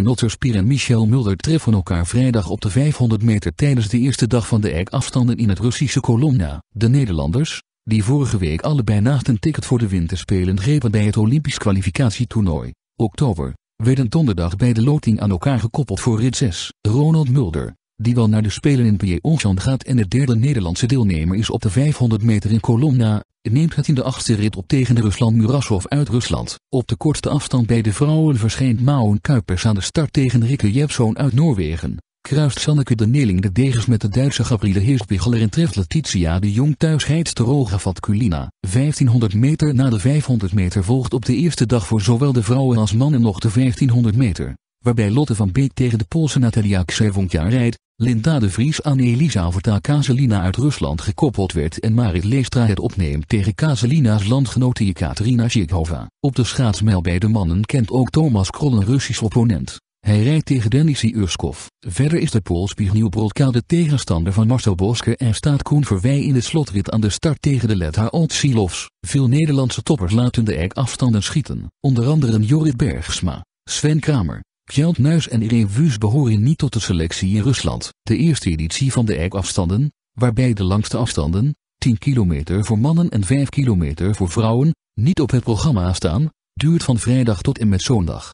Martijn Otterspier en Michel Mulder treffen elkaar vrijdag op de 500 meter tijdens de eerste dag van de EK-afstanden in het Russische Kolomna. De Nederlanders, die vorige week allebei naast een ticket voor de winterspelen grepen bij het Olympisch kwalificatietoernooi, oktober, werden donderdag bij de loting aan elkaar gekoppeld voor rit 6. Ronald Mulder, die wel naar de Spelen in Pyeongchang gaat en de derde Nederlandse deelnemer is op de 500 meter in Kolomna, neemt het in de achtste rit op tegen de Ruslan Murasov uit Rusland. Op de kortste afstand bij de vrouwen verschijnt Maon Kuipers aan de start tegen Rikke Jepson uit Noorwegen. Kruist Sanneke de Neling de degens met de Duitse Gabriele Heerspiegeler en treft Letitia de Jong thuis de Roga Vatkulina. 1500 meter na de 500 meter volgt op de eerste dag voor zowel de vrouwen als mannen nog de 1500 meter, waarbij Lotte van Beek tegen de Poolse Natalia Ksevonkja rijdt, Linda de Vries aan Elisa verta Kazelina uit Rusland gekoppeld werd en Marit Leestra het opneemt tegen Kazelina's landgenote Katarina Zhikova. Op de schaatsmijl bij de mannen kent ook Thomas Kroll een Russisch opponent. Hij rijdt tegen Denis Urskov. Verder is de Pools Brodka de tegenstander van Marcel Bosker en staat Koen Verwij in de slotrit aan de start tegen de Letha Otsilovs. Veel Nederlandse toppers laten de ek afstanden schieten, onder andere Jorrit Bergsma, Sven Kramer, Kjeldnuis en Revues behoren niet tot de selectie in Rusland. De eerste editie van de EK-afstanden, waarbij de langste afstanden, 10 kilometer voor mannen en 5 kilometer voor vrouwen, niet op het programma staan, duurt van vrijdag tot en met zondag.